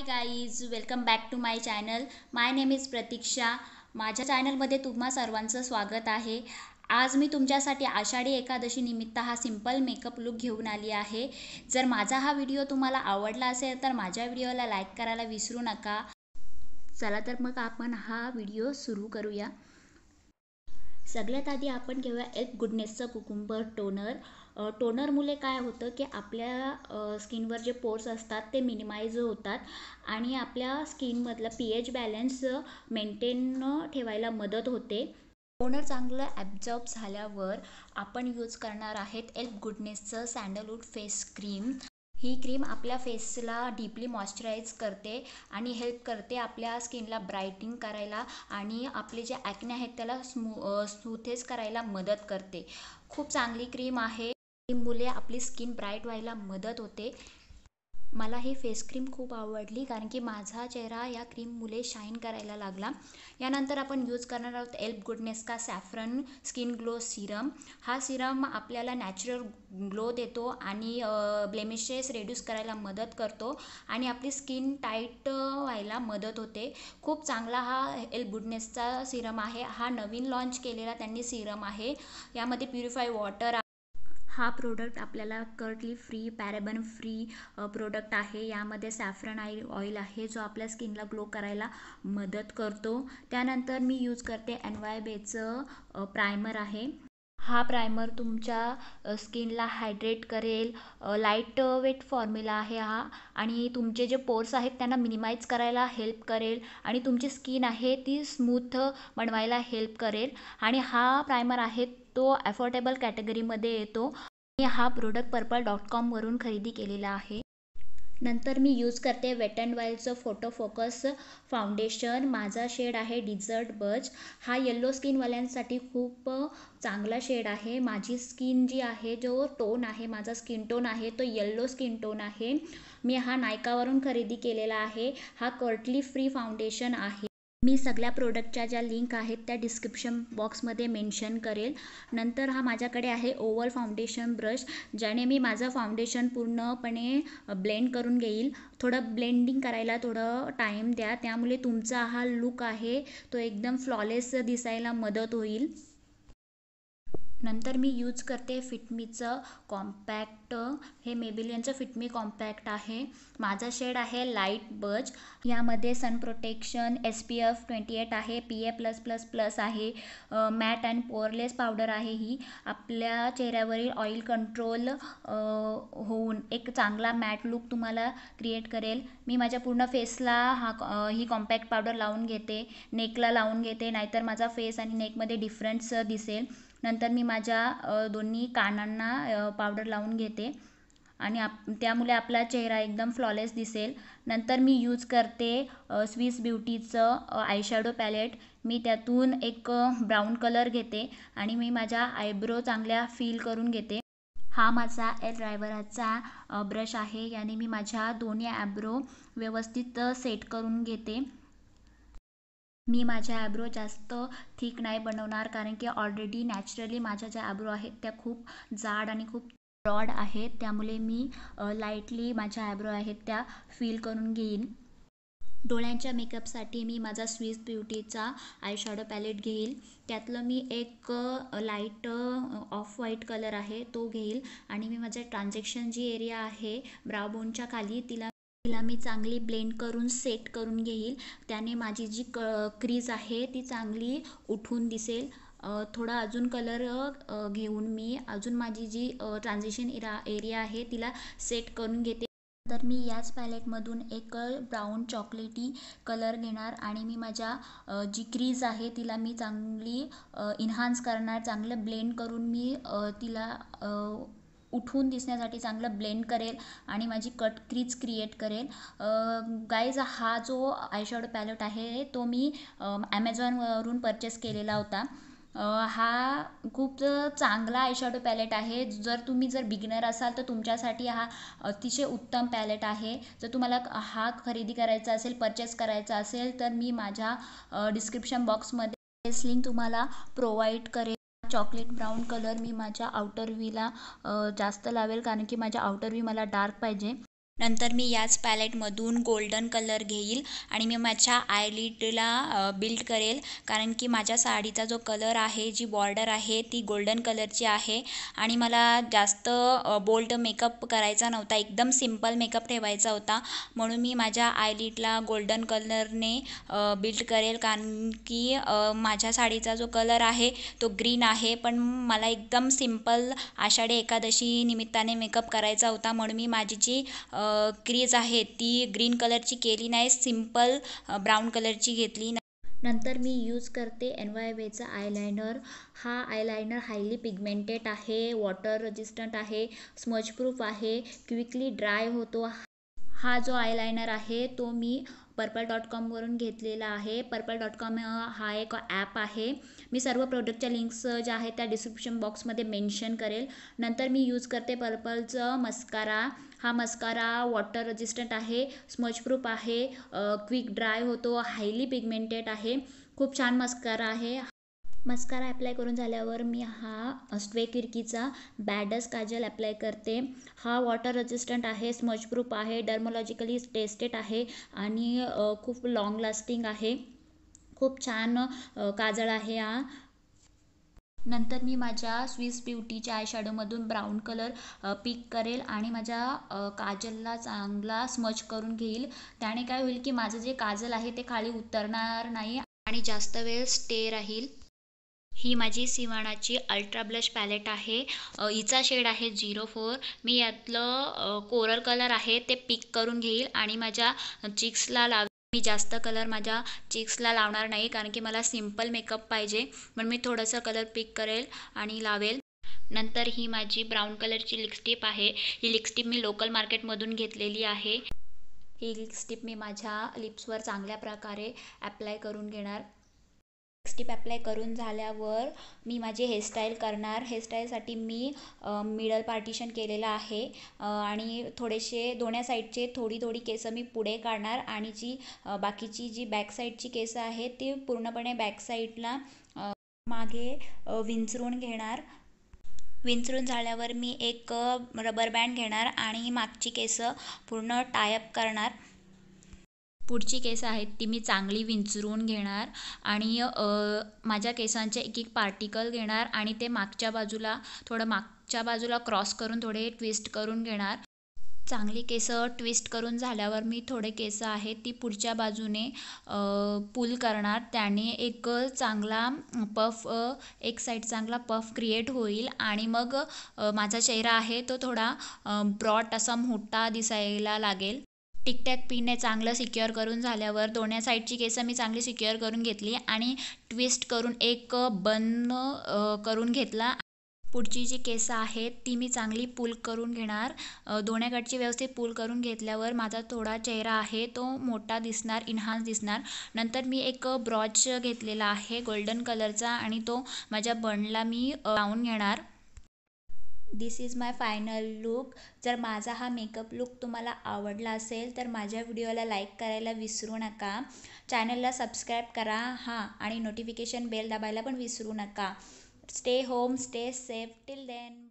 high guys welcome back to my channel my name is Pratiksha माझ्या चॅनलमध्ये तुम्हा सर्वांचं स्वागत आहे आज मी तुमच्यासाठी आषाढी एकादशी निमित्त हा सिंपल मेकअप लुक घेऊन आली आहे जर माझा हा व्हिडिओ तुम्हाला आवडला असेल तर माझ्या व्हिडिओला लाईक करायला विसरू नका चला तर मग आपण हा व्हिडिओ सुरू करूया सगळ्यात आधी आपण घेऊया एक गुडनेसचं कुकुंबर टोनर टोनरमुळे काय होतं की आपल्या स्किनवर जे पोर्स असतात ते मिनिमाइज होतात आणि आपल्या स्किनमधला पी एच बॅलन्स मेंटेन ठेवायला मदत होते टोनर चांगलं ॲब्झॉर्ब झाल्यावर आपण यूज करणार आहेत एल्फ गुडनेसचं सँडलवूड फेस क्रीम ही क्रीम आपल्या फेसला डीपली मॉइश्चराईज करते आणि हेल्प करते आपल्या स्किनला ब्रायटिंग करायला आणि आपले जे ॲक्ने आहेत त्याला स्मू स्मूथेस करायला मदत करते खूप चांगली क्रीम आहे मुले आपली स्किन ब्राईट व्हायला मदत होते मला ही फेस क्रीम खूप आवडली कारण की माझा चेहरा या क्रीममुळे शाईन करायला लागला यानंतर आपण यूज करणार आहोत एल्प गुडनेस का सॅफ्रन स्किन ग्लो सिरम हा सिरम आपल्याला नॅचरल ग्लो देतो आणि ब्लेमिशेस रेड्यूस करायला मदत करतो आणि आपली स्किन टाईट व्हायला मदत होते खूप चांगला हा एल्प गुडनेसचा सिरम आहे हा नवीन लॉन्च केलेला त्यांनी सिरम आहे यामध्ये प्युरिफाय वॉटर हा प्रोडक्ट आपल्याला cruelty free paraben free product आहे यामध्ये सॅफ्रन आय ऑइल आहे जो आपल्या स्किनला ग्लो करायला मदत करतो त्यानंतर मी यूज करते एन वाय बेचं प्रायमर आहे हा प्रायमर तुमच्या स्किनला हायड्रेट करेल लाईट वेट फॉर्म्युला आहे हा आणि तुमचे जे पोर्स आहेत त्यांना मिनिमाइज करायला हेल्प करेल आणि तुमची स्किन आहे ती स्मूथ बनवायला हेल्प करेल आणि हा प्रायमर आहे तो अफोर्डेबल कॅटेगरीमध्ये येतो मी हा प्रोडक्ट पर्पल डॉट कॉमवरून खरेदी केलेला आहे नंतर मी यूज करते वेट अँड वाईल्डचं फोटो फोकस फाउंडेशन माझा शेड आहे डिझर्ट बज हा येल्लो स्किनवाल्यांसाठी खूप चांगला शेड आहे माझी स्किन जी आहे जो टोन आहे माझा स्किन टोन आहे तो येल्लो स्किन टोन आहे मी हा नायकावरून खरेदी केलेला आहे हा कर्टली फ्री फाउंडेशन आहे मी सगळ्या प्रोडक्टच्या ज्या लिंक आहेत त्या डिस्क्रिप्शन बॉक्समध्ये मेन्शन करेल नंतर हा माझ्याकडे आहे ओवल फाउंडेशन ब्रश ज्याने मी माझं फाउंडेशन पूर्णपणे ब्लेंड करून घेईल थोडं ब्लेंडिंग करायला थोडं टाईम द्या त्यामुळे तुमचा हा लुक आहे तो एकदम फ्लॉलेस दिसायला मदत होईल नंतर मी यूज करते फिटमीचं कॉम्पॅक्ट हे मेबिलियनचं फिटमी कॉम्पॅक्ट आहे माझा शेड आहे लाईट बज यामध्ये sun protection S P F twenty eight आहे P A plus plus plus आहे मॅट अँड पोअरलेस पावडर आहे ही आपल्या चेहऱ्यावरील ऑइल कंट्रोल होऊन एक चांगला मॅट लुक तुम्हाला क्रिएट करेल मी माझ्या पूर्ण फेसला हा ही कॉम्पॅक्ट पावडर लावून घेते नेकला लावून घेते नाहीतर माझा फेस आणि नेकमध्ये डिफरन्स दिसेल नंतर मी माझ्या दोन्ही कानांना पावडर लावून घेते आणि आप त्यामुळे आपला चेहरा एकदम फ्लॉलेस दिसेल नंतर मी यूज करते स्विस ब्युटीचं आयशॅडो पॅलेट मी त्यातून एक ब्राऊन कलर घेते आणि मी माझ्या आयब्रो चांगल्या फील करून घेते हा माझा एल ड्रायव्हराचा ब्रश आहे याने मी माझ्या दोन्ही ॲब्रो व्यवस्थित सेट करून घेते मी माझ्या आयब्रो जास्त थिक नाही बनवणार कारण की ऑलरेडी नॅचरली माझ्या ज्या आयब्रो आहेत त्या खूप जाड आणि खूप ब्रॉड आहेत त्यामुळे मी लाईटली माझ्या आयब्रो आहेत त्या फील करून घेईन डोळ्यांच्या मेकअपसाठी मी माझा स्विस ब्युटीचा आयशॅडो पॅलेट घेईल त्यातलं मी एक लाईट ऑफ व्हाईट कलर आहे तो घेईल आणि मी माझ्या ट्रान्झॅक्शन जी एरिया आहे ब्राऊबोनच्या खाली तिला तिला मी चांगली ब्लेंड करून सेट करून घेईल त्याने माझी जी क क्रीज आहे ती चांगली उठून दिसेल थोडा अजून कलर घेऊन मी अजून माझी जी ट्रान्झिशन एरा एरिया आहे तिला सेट करून घेते तर मी याच पॅलेटमधून एक ब्राऊन चॉकलेटी कलर घेणार आणि मी माझ्या जी क्रीज आहे तिला मी चांगली इन्हान्स करणार चांगलं ब्लेंड करून मी तिला उठून दिसण्यासाठी चांगलं ब्लेंड करेल आणि माझी कट क्रीज क्रिएट करेल गाईज हा जो आयशॅडो पॅलेट आहे तो मी ॲमेझॉनवरून परचेस केलेला होता हा खूप चांगला आयशॅडो पॅलेट आहे जर तुम्ही जर बिगनर असाल तर तुमच्यासाठी हा अतिशय उत्तम पॅलेट आहे जर तुम्हाला हा खरेदी करायचा असेल परचेस करायचा असेल तर मी माझ्या डिस्क्रिप्शन बॉक्समध्ये लिंक तुम्हाला प्रोवाईड करेल चॉकलेट ब्राऊन कलर मी माझ्या आउटर व्हीला जास्त लावेल कारण की माझ्या आउटर व्ही मला डार्क पाहिजे नंतर मी याच पॅलेटमधून गोल्डन कलर घेईल आणि मी माझ्या आयलिडला बिल्ड करेल कारण की माझ्या साडीचा जो कलर आहे जी बॉर्डर आहे ती गोल्डन कलरची आहे आणि मला जास्त बोल्ड मेकअप करायचा नव्हता एकदम सिम्पल मेकअप ठेवायचा होता म्हणून मी माझ्या आयलिडला गोल्डन कलरने बिल्ड करेल कारण की माझ्या साडीचा जो कलर आहे तो ग्रीन आहे पण मला एकदम सिम्पल आषाढी एकादशी निमित्ताने मेकअप करायचा होता म्हणून मी माझी जी क्रीज आहे ती ग्रीन कलरची केली नाही सिम्पल ब्राऊन कलरची घेतली नंतर मी यूज करते एन आयलायनर हा आयलायनर हायली पिगमेंटेड आहे वॉटर रजिस्टंट आहे स्मजप्रूफ प्रूफ आहे क्विकली ड्राय होतो हा जो आयलायनर आहे तो मी पर्पल डॉट कॉमवरून घेतलेला आहे पर्पल डॉट कॉम हा एक ॲप आहे मी सर्व प्रोडक्टच्या लिंक्स ज्या आहेत त्या डिस्क्रिप्शन बॉक्समध्ये मेन्शन करेल नंतर मी यूज करते पर्पलचं मस्कारा हा मस्कारा वॉटर रजिस्टंट आहे प्रूफ आहे क्विक ड्राय होतो हायली पिगमेंटेड आहे खूप छान मस्कारा आहे मस्कारा ॲप्लाय करून झाल्यावर मी हा स्वे किरकीचा बॅडस काजल अप्लाय करते हा वॉटर रेजिस्टंट आहे प्रूफ आहे डर्मोलॉजिकली टेस्टेड आहे आणि खूप लाँग लास्टिंग आहे खूप छान काजळ आहे हा नंतर मी माझ्या स्विस ब्युटीच्या आय शॅडोमधून ब्राऊन कलर पिक करेल आणि माझ्या काजलला चांगला स्मच करून घेईल त्याने काय होईल की माझं जे काजल आहे ते खाली उतरणार नाही आणि जास्त वेळ स्टे राहील ही माझी सिवाणाची अल्ट्रा ब्लश पॅलेट आहे हिचा शेड आहे झिरो फोर मी यातलं कोरल कलर आहे ते पिक करून घेईल आणि माझ्या चिक्सला लाव मी जास्त कलर माझ्या चिक्सला लावणार नाही कारण की मला सिम्पल मेकअप पाहिजे म्हणून मी थोडंसं कलर पिक करेल आणि लावेल नंतर ही माझी ब्राऊन कलरची लिपस्टिप आहे ही लिपस्टिप मी लोकल मार्केटमधून घेतलेली आहे ही लिपस्टिप मी माझ्या लिप्सवर चांगल्या प्रकारे अप्लाय करून घेणार स्टेप अप्लाय करून झाल्यावर मी माझी हेअरस्टाईल करणार हेअरस्टाईलसाठी मी मिडल पार्टिशन केलेलं आहे आणि थोडेसे दोन्ही साईडचे थोडी थोडी केसं मी पुढे काढणार आणि जी बाकीची जी बॅक साईडची केस आहेत ती पूर्णपणे बॅक साईडला मागे विंचरून घेणार विंचरून झाल्यावर मी एक रबर बँड घेणार आणि मागची केसं पूर्ण टायअप करणार पुढची केस आहेत ती मी चांगली विंचरून घेणार आणि माझ्या केसांचे एक एक पार्टिकल घेणार आणि ते मागच्या बाजूला थोडं मागच्या बाजूला क्रॉस करून थोडे ट्विस्ट करून घेणार चांगली केस ट्विस्ट करून झाल्यावर मी थोडे केस आहेत ती पुढच्या बाजूने पूल करणार त्याने एक चांगला पफ एक साईड चांगला पफ क्रिएट होईल आणि मग माझा चेहरा आहे तो थोडा ब्रॉड असा मोठा दिसायला लागेल टिकटॅक पिनने चांगलं सिक्युअर करून झाल्यावर दोन्ही साईडची केसं मी चांगली सिक्युअर करून घेतली आणि ट्विस्ट करून एक बन करून घेतला पुढची जी केसं आहेत ती मी चांगली पूल करून घेणार दोन्याकडची व्यवस्थित पूल करून घेतल्यावर माझा थोडा चेहरा आहे तो मोठा दिसणार इन्हान्स दिसणार नंतर मी एक ब्रॉच घेतलेला आहे गोल्डन कलरचा आणि तो माझ्या बनला मी लावून घेणार this is my final look जर माझा हा मेकअप लुक तुम्हाला आवडला असेल तर माझ्या व्हिडिओला लाईक करायला विसरू नका चॅनलला सबस्क्राईब करा हां आणि नोटिफिकेशन बेल दाबायला पण विसरू नका stay home stay safe till then